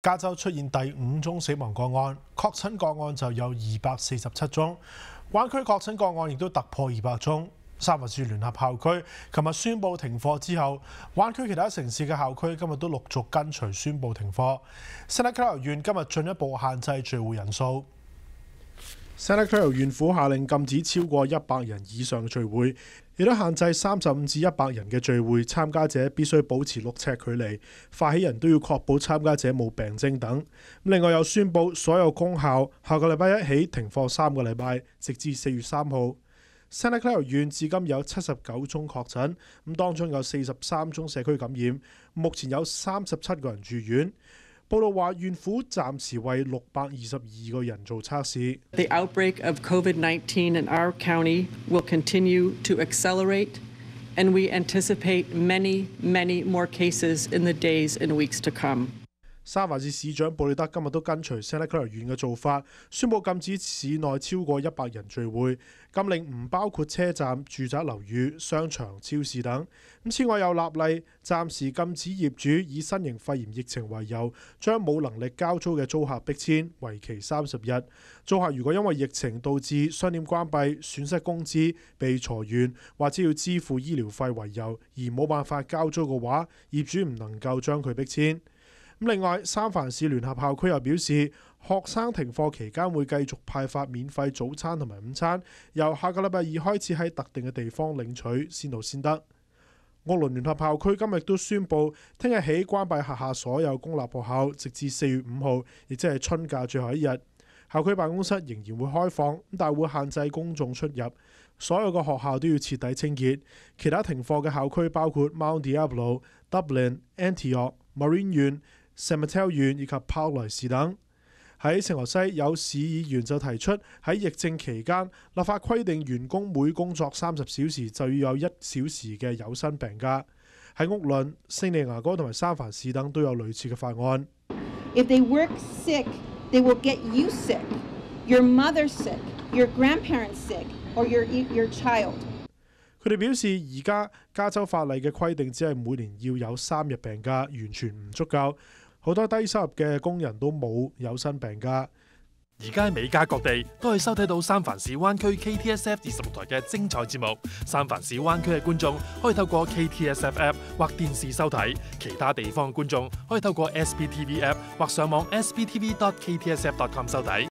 加州出现第五宗死亡个案，确诊个案就有二百四十七宗，湾区确诊个案亦都突破二百宗。三文市联合校区琴日宣布停课之后，湾区其他城市嘅校区今日都陆续跟随宣布停课。新达交流院今日进一步限制聚会人数。Santa Clara 县府下令禁止超过一百人以上聚会，亦都限制三十五至一百人嘅聚会，参加者必须保持六尺距离，发起人都要确保参加者冇病征等。另外又宣布所有公校下个礼拜一起停课三个礼拜，直至四月三号。Santa Clara 县至今有七十九宗确诊，咁当中有四十三宗社区感染，目前有三十七个人住院。報道話，縣府暫時為六百二十二個人做測試。沙华市市长布里德今日都跟随 a r 罗县嘅做法，宣布禁止市内超过一百人聚会。禁令唔包括车站、住宅楼宇、商场、超市等。咁此外又立例，暂时禁止业主以新型肺炎疫情为由，将冇能力交租嘅租客逼迁，为期三十日。租客如果因为疫情导致商店关闭、损失工资、被裁员，或者要支付医疗费为由而冇办法交租嘅话，业主唔能够将佢逼迁。咁另外，三藩市聯合校區又表示，學生停課期間會繼續派發免費早餐同埋午餐，由下個禮拜二開始喺特定嘅地方領取，先到先得。沃伦聯合校區今日都宣布，聽日起關閉校下所有公立學校，直至四月五號，亦即係春假最後一日。校區辦公室仍然會開放，但會限制公眾出入。所有嘅學校都要徹底清潔。其他停課嘅校區包括 Mount Diablo、Dublin、Antioch、Marin 縣。圣米切尔县以及帕莱士等喺圣何西有市议员就提出喺疫症期间立法规定，员工每工作三十小时就要有一小时嘅有薪病假。喺屋论、圣利牙哥同埋三藩市等都有类似嘅法案。If they work sick, they will get you sick, your mother sick, your grandparents sick, or your your child。佢哋表示，而家加州法例嘅规定只系每年要有三日病假，完全唔足够。好多低收入嘅工人都冇有薪病假，而家喺美加各地都系收睇到三藩市湾区 KTSF 二十六台嘅精彩节目。三藩市湾区嘅观众可以透过 KTSF app 或电视收睇，其他地方嘅观众可以透过 SPTV app 或上网 sptv.ktsf.com 收睇。